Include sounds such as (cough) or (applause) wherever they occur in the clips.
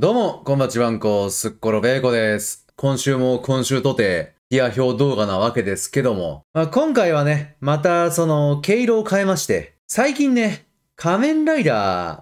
どうも、こんばちわんこ、すっころべーこです。今週も今週とて、ギア表動画なわけですけども、まあ、今回はね、またその、毛色を変えまして、最近ね、仮面ライダー、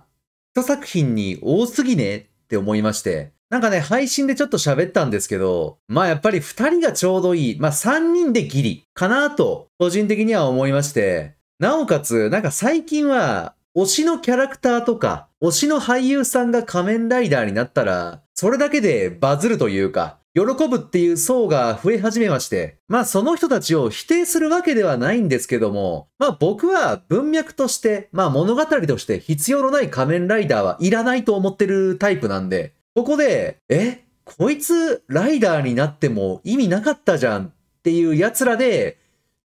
一作品に多すぎねって思いまして、なんかね、配信でちょっと喋ったんですけど、まあやっぱり二人がちょうどいい、まあ三人でギリかなと、個人的には思いまして、なおかつ、なんか最近は、推しのキャラクターとか、推しの俳優さんが仮面ライダーになったら、それだけでバズるというか、喜ぶっていう層が増え始めまして、まあその人たちを否定するわけではないんですけども、まあ僕は文脈として、まあ物語として必要のない仮面ライダーはいらないと思ってるタイプなんで、ここで、えこいつライダーになっても意味なかったじゃんっていう奴らで、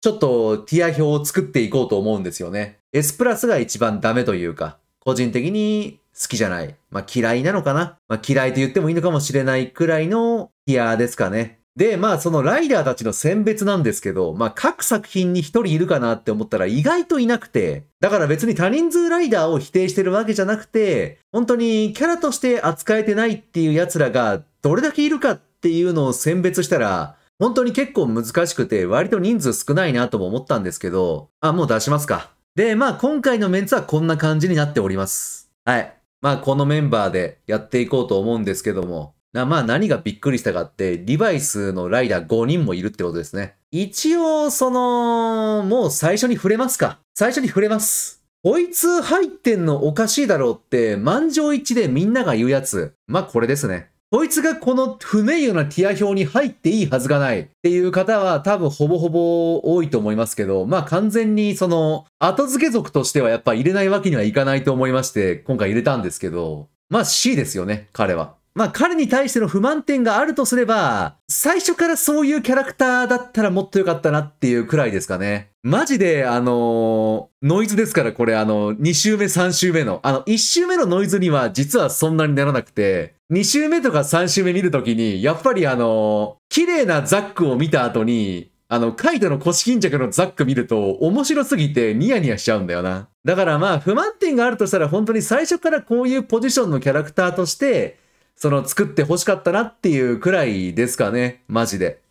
ちょっとティア表を作っていこうと思うんですよね。S プラスが一番ダメというか、個人的に好きじゃない。まあ嫌いなのかな。まあ嫌いと言ってもいいのかもしれないくらいのティアですかね。で、まあそのライダーたちの選別なんですけど、まあ各作品に一人いるかなって思ったら意外といなくて、だから別に他人数ライダーを否定してるわけじゃなくて、本当にキャラとして扱えてないっていう奴らがどれだけいるかっていうのを選別したら、本当に結構難しくて、割と人数少ないなとも思ったんですけど、あ、もう出しますか。で、まあ今回のメンツはこんな感じになっております。はい。まあこのメンバーでやっていこうと思うんですけども、まあ何がびっくりしたかって、リバイスのライダー5人もいるってことですね。一応、その、もう最初に触れますか。最初に触れます。こいつ入ってんのおかしいだろうって、満場一致でみんなが言うやつ。まあこれですね。こいつがこの不名誉なティア表に入っていいはずがないっていう方は多分ほぼほぼ多いと思いますけど、まあ完全にその後付け族としてはやっぱ入れないわけにはいかないと思いまして、今回入れたんですけど、まあ C ですよね、彼は。まあ彼に対しての不満点があるとすれば、最初からそういうキャラクターだったらもっと良かったなっていうくらいですかね。マジで、あのー、ノイズですからこれあの、2周目3周目の、あの、1周目のノイズには実はそんなにならなくて、2周目とか3周目見るときに、やっぱりあの、綺麗なザックを見た後に、あの、カイトの腰巾着のザック見ると面白すぎてニヤニヤしちゃうんだよな。だからまあ不満点があるとしたら本当に最初からこういうポジションのキャラクターとして、その作って欲しかったなっていうくらいですかね。マジで。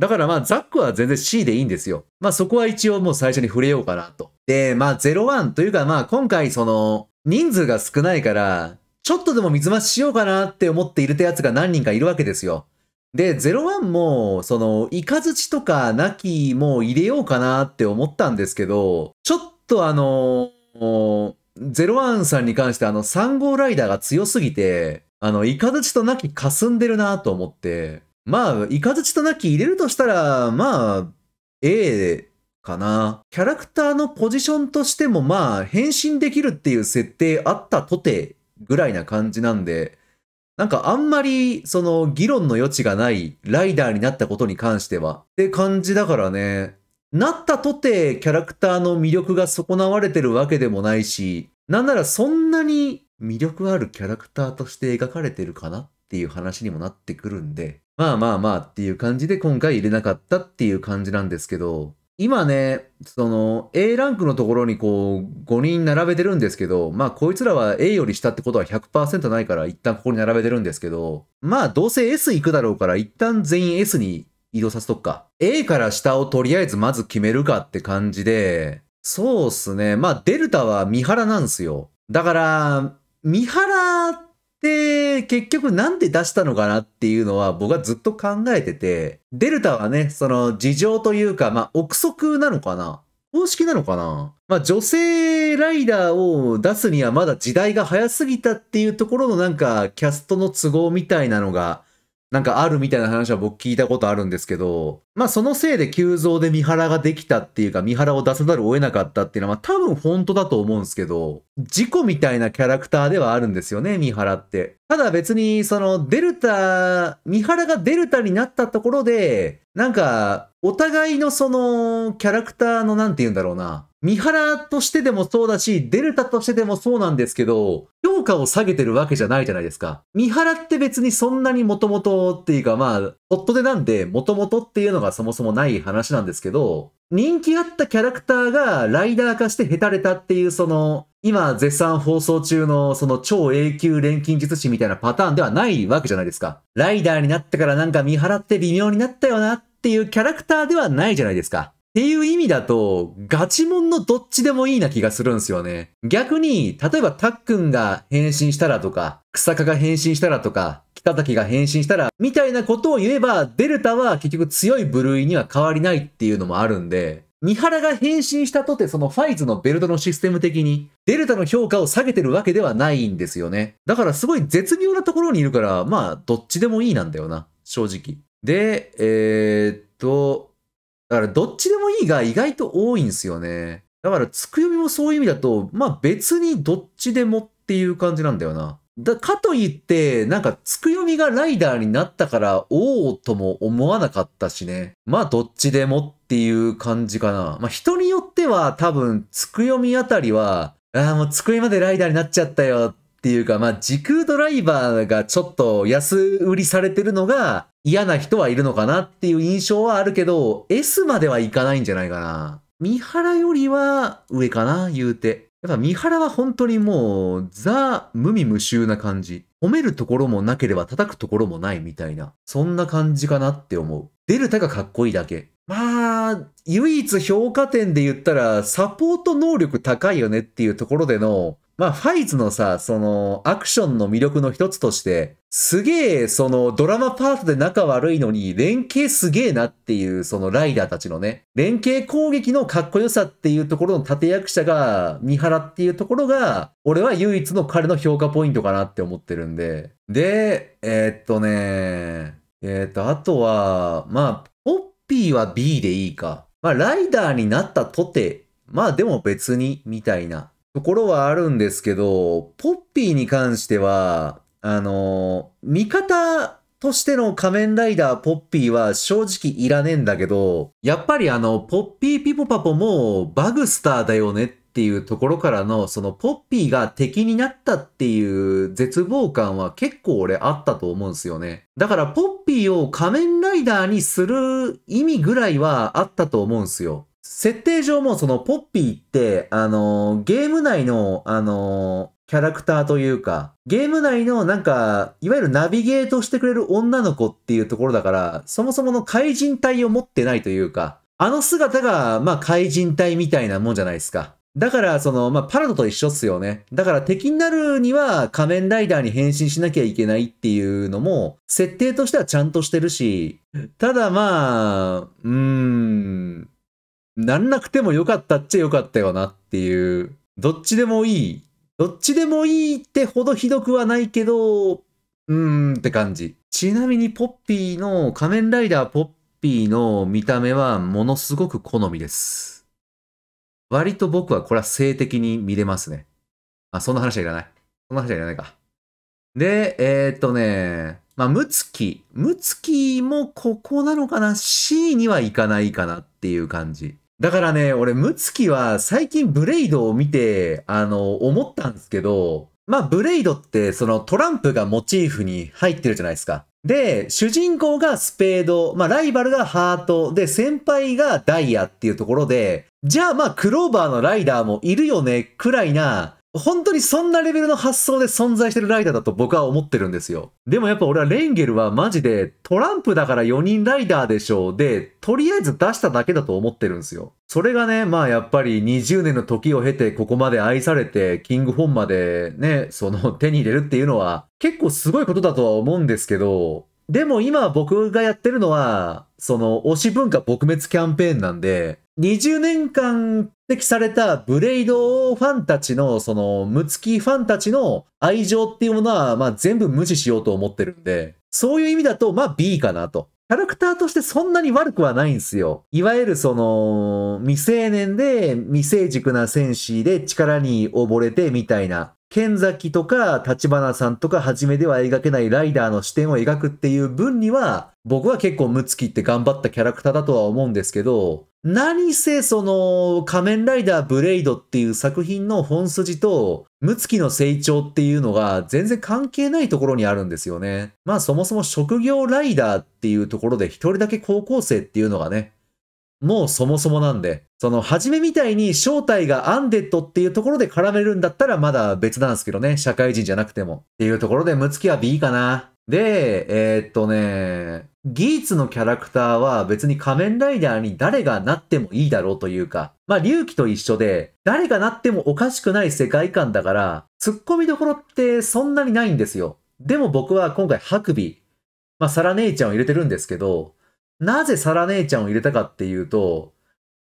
だからまあザックは全然 C でいいんですよ。まあそこは一応もう最初に触れようかなと。で、まあ01というかまあ今回その人数が少ないからちょっとでも水増ししようかなって思って入れたやつが何人かいるわけですよ。で、01も、その、イカズチとかナキも入れようかなって思ったんですけど、ちょっとあのロ01さんに関してあの、3号ライダーが強すぎて、あの、イカズチとナキ霞んでるなと思って、まあ、イカズチとナキ入れるとしたら、まあ、A かな。キャラクターのポジションとしてもまあ、変身できるっていう設定あったとてぐらいな感じなんで、なんかあんまりその議論の余地がないライダーになったことに関してはって感じだからね。なったとてキャラクターの魅力が損なわれてるわけでもないし、なんならそんなに魅力あるキャラクターとして描かれてるかなっていう話にもなってくるんで、まあまあまあっていう感じで今回入れなかったっていう感じなんですけど、今ね、その A ランクのところにこう5人並べてるんですけど、まあこいつらは A より下ってことは100%ないから一旦ここに並べてるんですけど、まあどうせ S 行くだろうから一旦全員 S に移動させとくか。A から下をとりあえずまず決めるかって感じで、そうっすね。まあデルタは三原なんですよ。だから、三原で、結局なんで出したのかなっていうのは僕はずっと考えてて、デルタはね、その事情というか、まあ、憶測なのかな公式なのかなまあ、女性ライダーを出すにはまだ時代が早すぎたっていうところのなんか、キャストの都合みたいなのがなんかあるみたいな話は僕聞いたことあるんですけど、まあそのせいで急増で三原ができたっていうか、三原を出さざるを得なかったっていうのは、まあ多分本当だと思うんですけど、事故みたいなキャラクターではあるんですよね、三原って。ただ別に、そのデルタ、三原がデルタになったところで、なんか、お互いのその、キャラクターのなんて言うんだろうな、三原としてでもそうだし、デルタとしてでもそうなんですけど、評価を下げてるわけじゃないじゃないですか。三原って別にそんなにもともとっていうかまあ、夫でなんで、もともとっていうのがそもそもない話なんですけど、人気あったキャラクターがライダー化してヘタれたっていうその、今絶賛放送中のその超永久錬金術師みたいなパターンではないわけじゃないですか。ライダーになってからなんか見払って微妙になったよなっていうキャラクターではないじゃないですか。っていう意味だと、ガチモンのどっちでもいいな気がするんですよね。逆に、例えばタックンが変身したらとか、草加が変身したらとか、北滝が変身したら、みたいなことを言えば、デルタは結局強い部類には変わりないっていうのもあるんで、三原が変身したとて、そのファイズのベルトのシステム的に、デルタの評価を下げてるわけではないんですよね。だからすごい絶妙なところにいるから、まあ、どっちでもいいなんだよな、正直。で、えー、っと、だからどっちでもいいが意外と多いんですよね。だからつくよみもそういう意味だと、まあ別にどっちでもっていう感じなんだよな。だかといって、なんか、つくよみがライダーになったから、おおとも思わなかったしね。まあ、どっちでもっていう感じかな。まあ、人によっては、多分、つくよみあたりは、ああ、もうつくよみまでライダーになっちゃったよっていうか、まあ、時空ドライバーがちょっと安売りされてるのが、嫌な人はいるのかなっていう印象はあるけど、S まではいかないんじゃないかな。三原よりは上かな、言うて。やっぱ三原は本当にもう、ザ・無味無臭な感じ。褒めるところもなければ叩くところもないみたいな。そんな感じかなって思う。デルタがかっこいいだけ。まあ、唯一評価点で言ったら、サポート能力高いよねっていうところでの、まあ、ファイズのさ、その、アクションの魅力の一つとして、すげえ、その、ドラマパートで仲悪いのに、連携すげえなっていう、そのライダーたちのね、連携攻撃のかっこよさっていうところの立役者が、三原っていうところが、俺は唯一の彼の評価ポイントかなって思ってるんで。で、えー、っとね、えー、っと、あとは、まあ、ポッピーは B でいいか。まあ、ライダーになったとて、まあでも別に、みたいな。ところはあるんですけど、ポッピーに関しては、あの、味方としての仮面ライダーポッピーは正直いらねえんだけど、やっぱりあの、ポッピーピポパポもバグスターだよねっていうところからの、そのポッピーが敵になったっていう絶望感は結構俺あったと思うんですよね。だからポッピーを仮面ライダーにする意味ぐらいはあったと思うんですよ。設定上もそのポッピーって、あのー、ゲーム内の、あのー、キャラクターというか、ゲーム内のなんか、いわゆるナビゲートしてくれる女の子っていうところだから、そもそもの怪人体を持ってないというか、あの姿が、まあ、怪人体みたいなもんじゃないですか。だから、その、まあ、パラドと一緒っすよね。だから敵になるには仮面ライダーに変身しなきゃいけないっていうのも、設定としてはちゃんとしてるし、ただまあ、うーん、なんなくてもよかったっちゃよかったよなっていう、どっちでもいい。どっちでもいいってほどひどくはないけど、うーんって感じ。ちなみにポッピーの、仮面ライダーポッピーの見た目はものすごく好みです。割と僕はこれは性的に見れますね。あ、そんな話はいらない。そんな話はいらないか。で、えー、っとね、まあ、ムツキ。ムツキもここなのかな ?C にはいかないかなっていう感じ。だからね、俺、ムツキは最近ブレイドを見て、あの、思ったんですけど、まあ、ブレイドってそのトランプがモチーフに入ってるじゃないですか。で、主人公がスペード、まあ、ライバルがハート、で、先輩がダイヤっていうところで、じゃあまあ、クローバーのライダーもいるよね、くらいな本当にそんなレベルの発想で存在してるライダーだと僕は思ってるんですよ。でもやっぱ俺はレンゲルはマジでトランプだから4人ライダーでしょうで、とりあえず出しただけだと思ってるんですよ。それがね、まあやっぱり20年の時を経てここまで愛されて、キングホンまでね、その手に入れるっていうのは結構すごいことだとは思うんですけど、でも今僕がやってるのは、その推し文化撲滅キャンペーンなんで、20年間指摘されたブレイドファンたちの、その、ムツキファンたちの愛情っていうものは、まあ全部無視しようと思ってるんで、そういう意味だと、まあ B かなと。キャラクターとしてそんなに悪くはないんですよ。いわゆるその、未成年で未成熟な戦士で力に溺れてみたいな。剣崎とか立花さんとかはじめでは描けないライダーの視点を描くっていう分には、僕は結構ムツキって頑張ったキャラクターだとは思うんですけど、何せその仮面ライダーブレイドっていう作品の本筋とムツキの成長っていうのが全然関係ないところにあるんですよね。まあそもそも職業ライダーっていうところで一人だけ高校生っていうのがね、もうそもそもなんで、その初めみたいに正体がアンデッドっていうところで絡めるんだったらまだ別なんですけどね、社会人じゃなくても。っていうところでムツキは B かな。で、えー、っとね、ギーツのキャラクターは別に仮面ライダーに誰がなってもいいだろうというか、まあ、隆起と一緒で、誰がなってもおかしくない世界観だから、突っ込みどころってそんなにないんですよ。でも僕は今回、ハクビ、まあ、サラ姉ちゃんを入れてるんですけど、なぜサラ姉ちゃんを入れたかっていうと、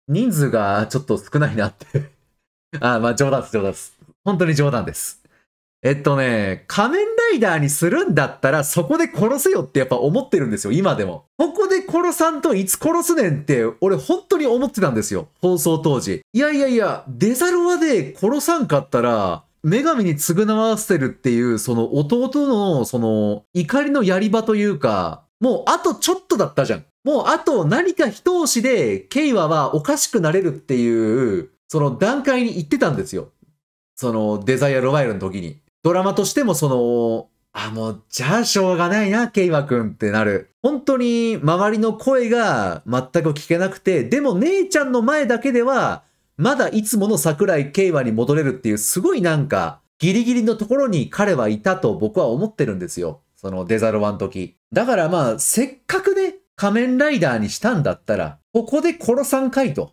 人数がちょっと少ないなって (laughs) あ、まあ冗談です、冗談です。本当に冗談です。えっとね、仮面ライダーにするんだったらそこで殺せよってやっぱ思ってるんですよ、今でも。ここで殺さんといつ殺すねんって俺本当に思ってたんですよ、放送当時。いやいやいや、デザロワで殺さんかったら、女神に償わせるっていう、その弟の、その、怒りのやり場というか、もうあとちょっとだったじゃん。もうあと何か一押しで、ケイワはおかしくなれるっていう、その段階に行ってたんですよ。そのデザイアロワイルの時に。ドラマとしてもその、あ、もう、じゃあしょうがないな、ケイマくんってなる。本当に周りの声が全く聞けなくて、でも姉ちゃんの前だけでは、まだいつもの桜井ケイマに戻れるっていう、すごいなんか、ギリギリのところに彼はいたと僕は思ってるんですよ。そのデザルワン時。だからまあ、せっかくね、仮面ライダーにしたんだったら、ここで殺さんかいと。っ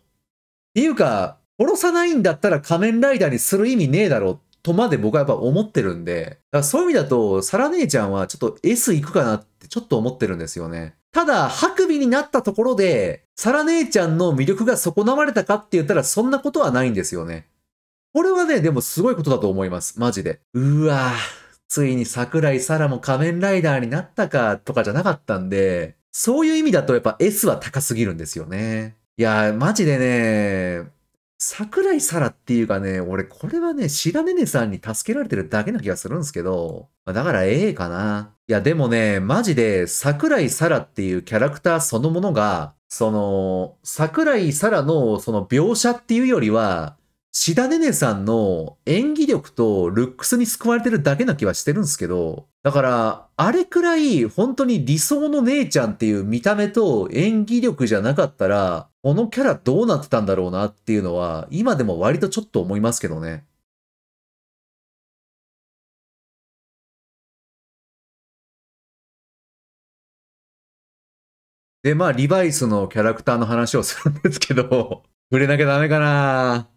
ていうか、殺さないんだったら仮面ライダーにする意味ねえだろうっとまで僕はやっぱ思ってるんで、だからそういう意味だと、サラ姉ちゃんはちょっと S 行くかなってちょっと思ってるんですよね。ただ、ハクビになったところで、サラ姉ちゃんの魅力が損なわれたかって言ったらそんなことはないんですよね。これはね、でもすごいことだと思います。マジで。うわぁ、ついに桜井サラも仮面ライダーになったかとかじゃなかったんで、そういう意味だとやっぱ S は高すぎるんですよね。いやー、マジでね、桜井沙羅っていうかね、俺これはね、白根根さんに助けられてるだけな気がするんですけど、だからええかな。いやでもね、マジで桜井沙羅っていうキャラクターそのものが、その、桜井沙羅のその描写っていうよりは、シダネネさんの演技力とルックスに救われてるだけな気はしてるんですけど、だから、あれくらい本当に理想の姉ちゃんっていう見た目と演技力じゃなかったら、このキャラどうなってたんだろうなっていうのは、今でも割とちょっと思いますけどね。で、まあ、リバイスのキャラクターの話をするんですけど、触れなきゃダメかな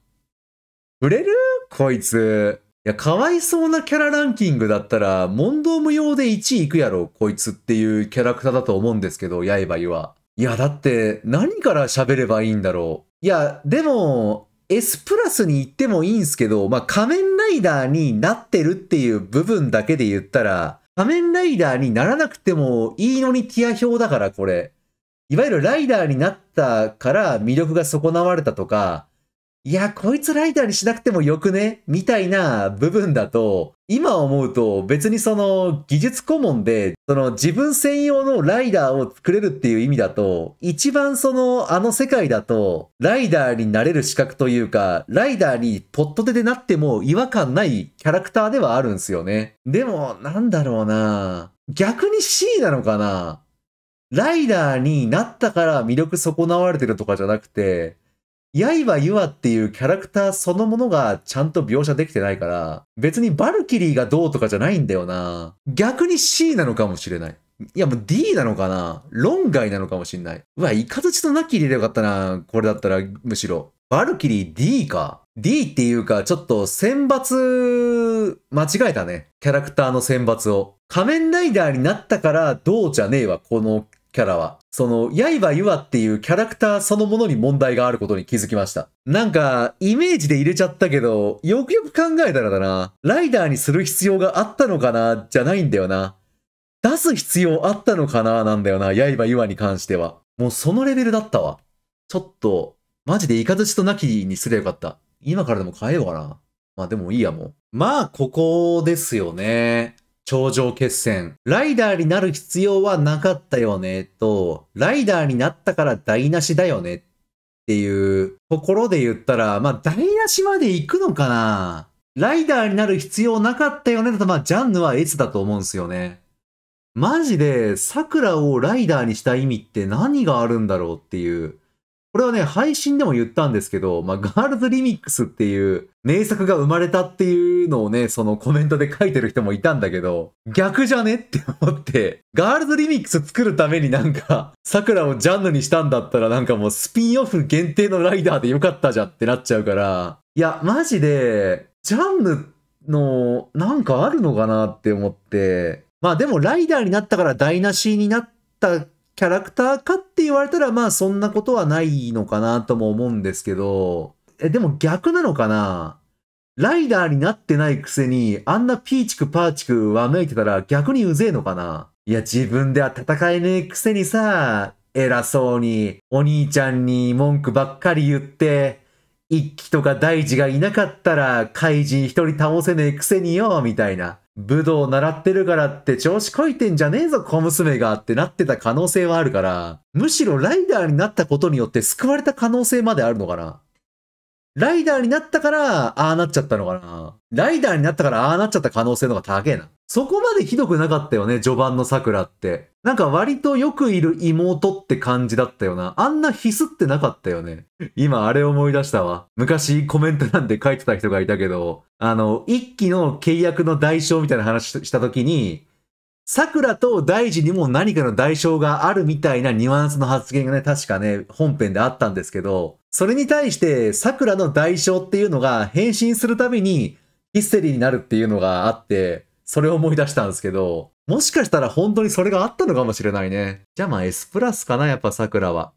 売れるこいつ。いや、かわいそうなキャラランキングだったら、問答無用で1位いくやろ、こいつっていうキャラクターだと思うんですけど、刃湯は。いや、だって、何から喋ればいいんだろう。いや、でも、S プラスに行ってもいいんすけど、まあ、仮面ライダーになってるっていう部分だけで言ったら、仮面ライダーにならなくてもいいのにティア表だから、これ。いわゆるライダーになったから魅力が損なわれたとか、いや、こいつライダーにしなくてもよくねみたいな部分だと、今思うと別にその技術顧問で、その自分専用のライダーを作れるっていう意味だと、一番そのあの世界だと、ライダーになれる資格というか、ライダーにポットででなっても違和感ないキャラクターではあるんですよね。でも、なんだろうな逆に C なのかなライダーになったから魅力損なわれてるとかじゃなくて、刃ゆアっていうキャラクターそのものがちゃんと描写できてないから、別にバルキリーがどうとかじゃないんだよな。逆に C なのかもしれない。いやもう D なのかな論外なのかもしんない。うわ、イカズチとナッキー入れればよかったな。これだったら、むしろ。バルキリー D か。D っていうか、ちょっと選抜、間違えたね。キャラクターの選抜を。仮面ライダーになったからどうじゃねえわ。このキャラは。その、刃ゆっていうキャラクターそのものに問題があることに気づきました。なんか、イメージで入れちゃったけど、よくよく考えたらだな、ライダーにする必要があったのかな、じゃないんだよな。出す必要あったのかな、なんだよな、刃ユアに関しては。もうそのレベルだったわ。ちょっと、マジでイカズチとなきにすりゃよかった。今からでも変えようかな。まあでもいいやもう。まあ、ここですよね。頂上決戦。ライダーになる必要はなかったよね、と、ライダーになったから台無しだよね、っていうところで言ったら、まあ、台無しまで行くのかなライダーになる必要なかったよね、だと、まあ、ジャンヌはエツだと思うんすよね。マジで、桜をライダーにした意味って何があるんだろうっていう。これはね、配信でも言ったんですけど、まあ、ガールズリミックスっていう名作が生まれたっていうのをね、そのコメントで書いてる人もいたんだけど、逆じゃねって思って、ガールズリミックス作るためになんか、桜をジャンヌにしたんだったらなんかもうスピンオフ限定のライダーでよかったじゃんってなっちゃうから、いや、マジで、ジャンヌの、なんかあるのかなって思って、まあでもライダーになったから台無しになったキャラクターかって言われたら、まあそんなことはないのかなとも思うんですけど、え、でも逆なのかなライダーになってないくせに、あんなピーチクパーチクわめいてたら逆にうぜえのかないや、自分では戦えねえくせにさ、偉そうに、お兄ちゃんに文句ばっかり言って、一気とか大事がいなかったら怪人一人倒せねえくせによ、みたいな。武道習ってるからって調子こいてんじゃねえぞ、小娘がってなってた可能性はあるから、むしろライダーになったことによって救われた可能性まであるのかな。ライダーになったから、ああなっちゃったのかな。ライダーになったから、ああなっちゃった可能性の方が高えな。そこまでひどくなかったよね、序盤の桜って。なんか割とよくいる妹って感じだったよな。あんなヒスってなかったよね。今あれ思い出したわ。昔コメント欄で書いてた人がいたけど、あの、一期の契約の代償みたいな話した時に、桜と大事にも何かの代償があるみたいなニュアンスの発言がね、確かね、本編であったんですけど、それに対して桜の代償っていうのが変身するたびにヒステリーになるっていうのがあって、それを思い出したんですけど、もしかしたら本当にそれがあったのかもしれないね。じゃあまあ S プラスかな、やっぱ桜は。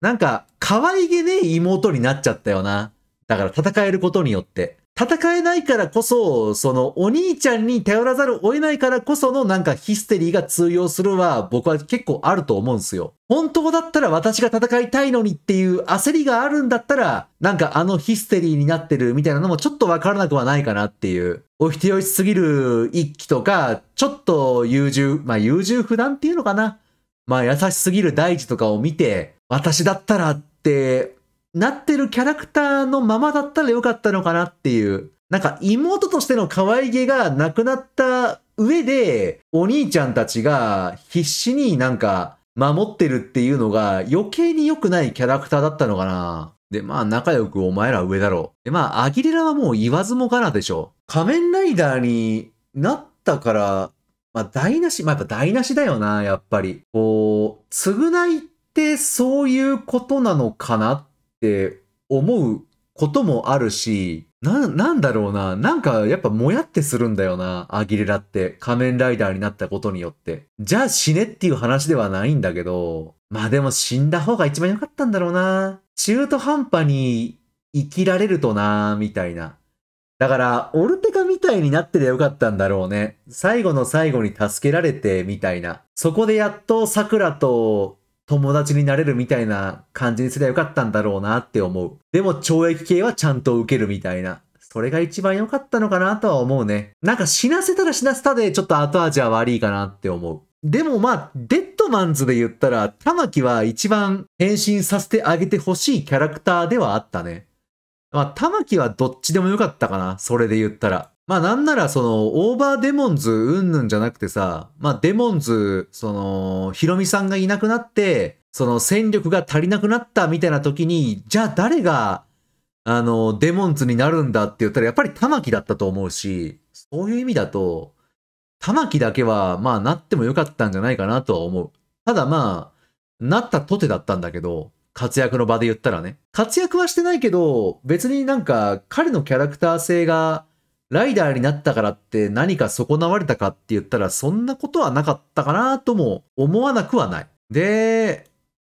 なんか、可愛げね妹になっちゃったよな。だから戦えることによって。戦えないからこそ、そのお兄ちゃんに頼らざるを得ないからこそのなんかヒステリーが通用するは僕は結構あると思うんすよ。本当だったら私が戦いたいのにっていう焦りがあるんだったら、なんかあのヒステリーになってるみたいなのもちょっとわからなくはないかなっていう。お人よしすぎる一期とか、ちょっと優柔、まあ優柔不断っていうのかな。まあ優しすぎる大地とかを見て、私だったらってなってるキャラクターのままだったらよかったのかなっていう。なんか妹としての可愛げがなくなった上で、お兄ちゃんたちが必死になんか守ってるっていうのが余計に良くないキャラクターだったのかな。で、まあ仲良くお前ら上だろう。で、まあアギレラはもう言わずもがなでしょ。仮面ライダーになったから、まあ台無し、まあやっぱ台無しだよな、やっぱり。こう、償いってそういうことなのかなって思うこともあるし、な、なんだろうな。なんか、やっぱもやってするんだよな。アギレラって。仮面ライダーになったことによって。じゃあ死ねっていう話ではないんだけど、まあでも死んだ方が一番良かったんだろうな。中途半端に生きられるとな、みたいな。だから、オルテカみたいになってりゃよかったんだろうね。最後の最後に助けられて、みたいな。そこでやっと桜と友達になれるみたいな感じにすればよかったんだろうなって思う。でも懲役刑はちゃんと受けるみたいな。それが一番良かったのかなとは思うね。なんか死なせたら死なせたでちょっと後味は悪いかなって思う。でもまあ、デッドマンズで言ったら、玉木は一番変身させてあげてほしいキャラクターではあったね。まあ、玉木はどっちでもよかったかな、それで言ったら。まあなんならその、オーバーデモンズうんぬんじゃなくてさ、まあデモンズ、その、ヒロミさんがいなくなって、その戦力が足りなくなったみたいな時に、じゃあ誰が、あの、デモンズになるんだって言ったら、やっぱり玉木だったと思うし、そういう意味だと、玉木だけは、まあなってもよかったんじゃないかなとは思う。ただまあ、なったとてだったんだけど、活躍の場で言ったらね。活躍はしてないけど、別になんか彼のキャラクター性がライダーになったからって何か損なわれたかって言ったら、そんなことはなかったかなとも思わなくはない。で、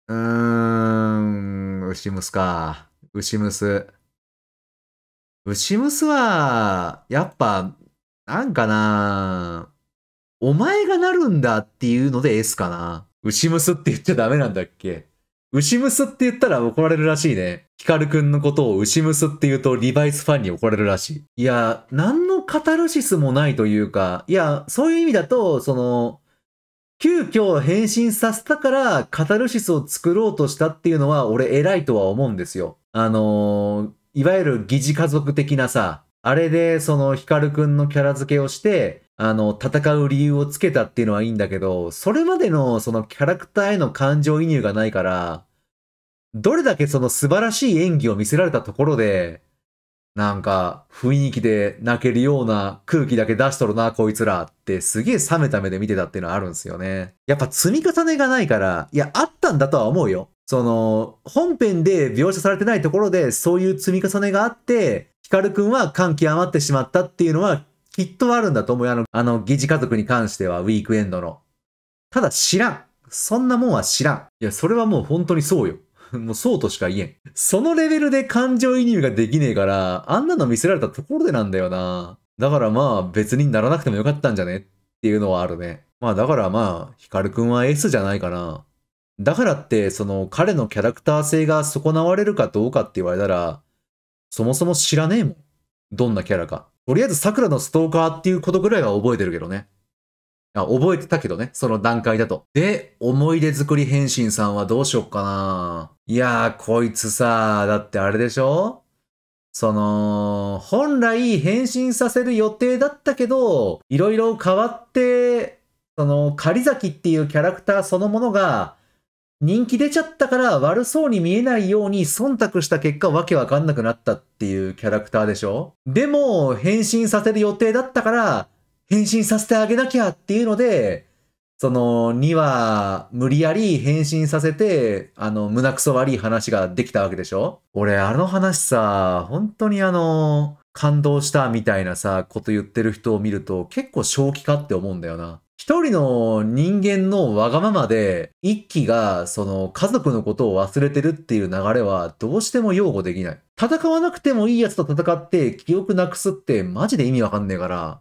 うーん、牛むすか。牛むす。牛むすは、やっぱ、なんかなお前がなるんだっていうので S かな。牛むすって言っちゃダメなんだっけ牛むすって言ったら怒られるらしいね。ヒカルくんのことを牛むすって言うとリバイスファンに怒られるらしい。いや、何のカタルシスもないというか、いや、そういう意味だと、その、急遽変身させたから、カタルシスを作ろうとしたっていうのは、俺偉いとは思うんですよ。あのー、いわゆる疑似家族的なさ、あれで、その、ヒカルくんのキャラ付けをして、あの、戦う理由をつけたっていうのはいいんだけど、それまでのそのキャラクターへの感情移入がないから、どれだけその素晴らしい演技を見せられたところで、なんか雰囲気で泣けるような空気だけ出しとるな、こいつらってすげえ冷めた目で見てたっていうのはあるんですよね。やっぱ積み重ねがないから、いや、あったんだとは思うよ。その、本編で描写されてないところでそういう積み重ねがあって、ヒカルくんは感極まってしまったっていうのはきっとあるんだと思うよ。あの、あの、疑似家族に関してはウィークエンドの。ただ知らん。そんなもんは知らん。いや、それはもう本当にそうよ。(laughs) もうそうとしか言えん。そのレベルで感情移入ができねえから、あんなの見せられたところでなんだよな。だからまあ別にならなくてもよかったんじゃねっていうのはあるね。まあだからまあ、ヒカルくんは S じゃないかな。だからって、その彼のキャラクター性が損なわれるかどうかって言われたら、そもそも知らねえもん。どんなキャラか。とりあえず桜のストーカーっていうことぐらいは覚えてるけどね。覚えてたけどね、その段階だと。で、思い出作り変身さんはどうしよっかないやー、こいつさ、だってあれでしょその、本来変身させる予定だったけど、いろいろ変わって、その、仮崎っていうキャラクターそのものが、人気出ちゃったから悪そうに見えないように忖度した結果わけわかんなくなったっていうキャラクターでしょでも、変身させる予定だったから、変身させてあげなきゃっていうので、その2話無理やり変身させて、あの、胸くそ悪い話ができたわけでしょ俺、あの話さ、本当にあの、感動したみたいなさ、こと言ってる人を見ると結構正気かって思うんだよな。一人の人間のわがままで、一気がその家族のことを忘れてるっていう流れはどうしても擁護できない。戦わなくてもいいやつと戦って記憶なくすってマジで意味わかんねえから、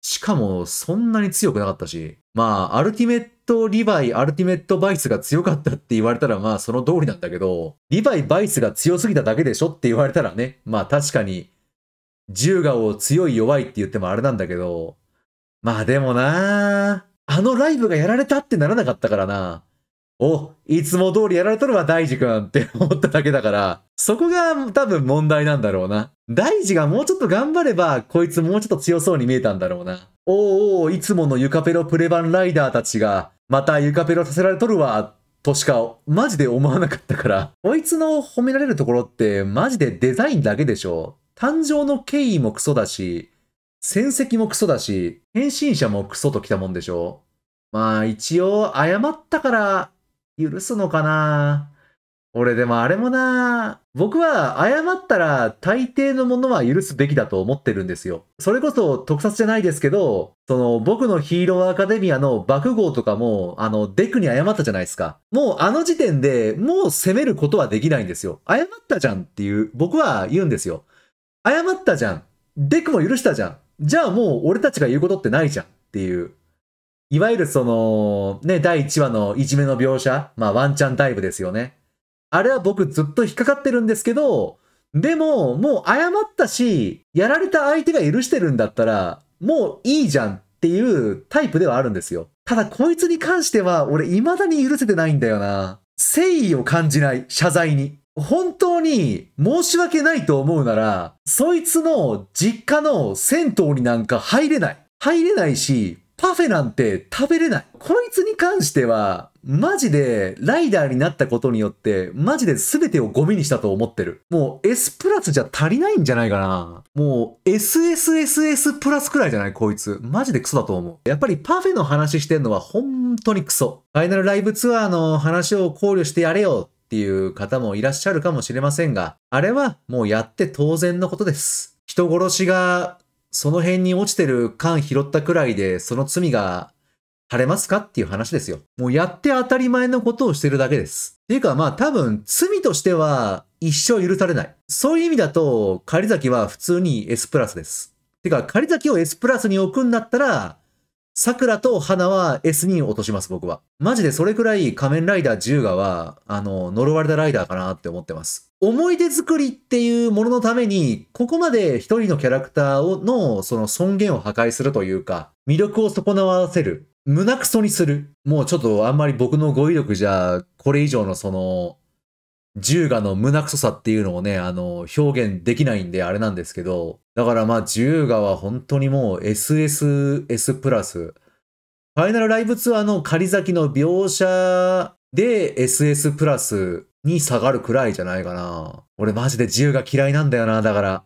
しかも、そんなに強くなかったし、まあ、アルティメットリヴァイ、アルティメットバイスが強かったって言われたら、まあ、その通りなんだけど、リヴァイ、バイスが強すぎただけでしょって言われたらね、まあ、確かに、銃がを強い弱いって言ってもあれなんだけど、まあでもなあのライブがやられたってならなかったからなお、いつも通りやられとるわ、大地くんって思っただけだから、そこが多分問題なんだろうな。大地がもうちょっと頑張れば、こいつもうちょっと強そうに見えたんだろうな。おおいつものユカペロプレバンライダーたちが、またユカペロさせられとるわ、としか、マジで思わなかったから。こいつの褒められるところって、マジでデザインだけでしょ。誕生の経緯もクソだし、戦績もクソだし、変身者もクソときたもんでしょ。まあ一応、謝ったから許すのかな俺でもあれもな僕は謝ったら大抵のものは許すべきだと思ってるんですよ。それこそ特撮じゃないですけど、その僕のヒーローアカデミアの爆豪とかも、あの、デクに謝ったじゃないですか。もうあの時点でもう責めることはできないんですよ。謝ったじゃんっていう、僕は言うんですよ。謝ったじゃん。デクも許したじゃん。じゃあもう俺たちが言うことってないじゃんっていう。いわゆるその、ね、第1話のいじめの描写、まあワンチャンダイブですよね。あれは僕ずっと引っかかってるんですけど、でも、もう謝ったし、やられた相手が許してるんだったら、もういいじゃんっていうタイプではあるんですよ。ただこいつに関しては、俺未だに許せてないんだよな。誠意を感じない、謝罪に。本当に申し訳ないと思うなら、そいつの実家の銭湯になんか入れない。入れないし、パフェなんて食べれない。こいつに関しては、マジで、ライダーになったことによって、マジで全てをゴミにしたと思ってる。もう S プラスじゃ足りないんじゃないかな。もう SSSS プラスくらいじゃないこいつ。マジでクソだと思う。やっぱりパフェの話してんのは本当にクソ。ファイナルライブツアーの話を考慮してやれよっていう方もいらっしゃるかもしれませんが、あれはもうやって当然のことです。人殺しがその辺に落ちてる缶拾ったくらいで、その罪が晴れますかっていう話ですよ。もうやって当たり前のことをしてるだけです。っていうかまあ多分罪としては一生許されない。そういう意味だと、仮崎は普通に S プラスです。てか、仮崎を S プラスに置くんだったら、桜と花は S2 を落とします、僕は。マジでそれくらい仮面ライダー10ガは、あの、呪われたライダーかなって思ってます。思い出作りっていうもののために、ここまで一人のキャラクターをの、その尊厳を破壊するというか、魅力を損なわせる。胸くそにする。もうちょっとあんまり僕の語彙力じゃ、これ以上のその、銃がの胸くそさっていうのをね、あの、表現できないんであれなんですけど、だからまあ、銃がは本当にもう SSS プラス、ファイナルライブツアーの仮咲きの描写で SS プラスに下がるくらいじゃないかな。俺マジで銃が嫌いなんだよな、だから。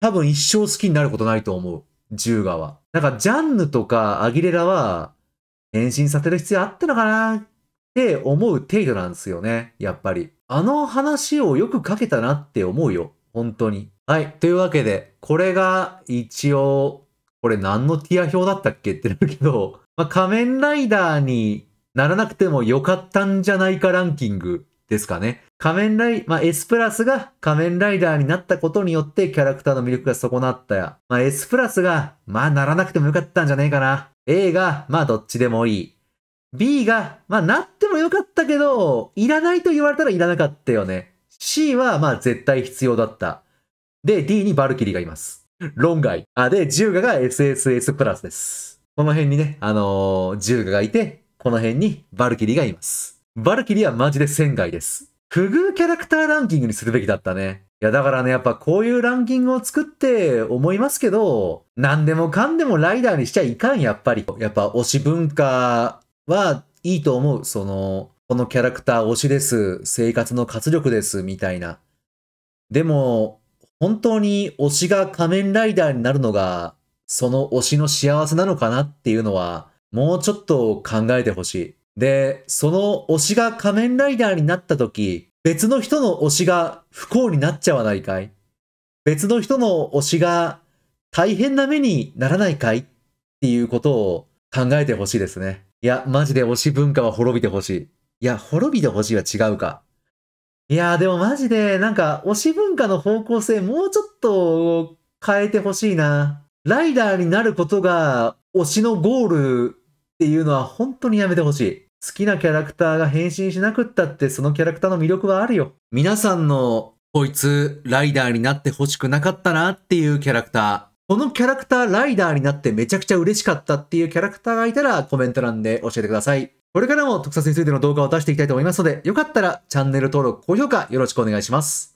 多分一生好きになることないと思う。銃がは。なんかジャンヌとかアギレラは変身させる必要あったのかなって思う程度なんですよね、やっぱり。あの話をよく書けたなって思うよ、本当に。はい、というわけで、これが一応、これ何のティア表だったっけってなるけど、まあ、仮面ライダーにならなくてもよかったんじゃないかランキングですかね。仮面ライ、まあ、S プラスが仮面ライダーになったことによってキャラクターの魅力が損なったや。まあ、S プラスが、まあならなくてもよかったんじゃねえかな。A が、まあどっちでもいい。B が、まあ、なってもよかったけど、いらないと言われたらいらなかったよね。C は、まあ、絶対必要だった。で、D にバルキリーがいます。論外。あ、で、ジューガが SSS プラスです。この辺にね、あのー、ジューガがいて、この辺にバルキリーがいます。バルキリーはマジで仙外です。不遇キャラクターランキングにするべきだったね。いや、だからね、やっぱこういうランキングを作って思いますけど、何でもかんでもライダーにしちゃいかん、やっぱり。やっぱ推し文化はいいと思う。その、このキャラクター推しです。生活の活力です。みたいな。でも、本当に推しが仮面ライダーになるのが、その推しの幸せなのかなっていうのは、もうちょっと考えてほしい。で、その推しが仮面ライダーになった時、別の人の推しが不幸になっちゃわないかい別の人の推しが大変な目にならないかいっていうことを考えてほしいですね。いや、マジで推し文化は滅びてほしい。いや、滅びてほしいは違うか。いや、でもマジで、なんか、推し文化の方向性もうちょっと変えてほしいな。ライダーになることが推しのゴールっていうのは本当にやめてほしい。好きなキャラクターが変身しなくったってそのキャラクターの魅力はあるよ。皆さんのこいつライダーになってほしくなかったなっていうキャラクター。このキャラクターライダーになってめちゃくちゃ嬉しかったっていうキャラクターがいたらコメント欄で教えてください。これからも特撮についての動画を出していきたいと思いますので、よかったらチャンネル登録、高評価よろしくお願いします。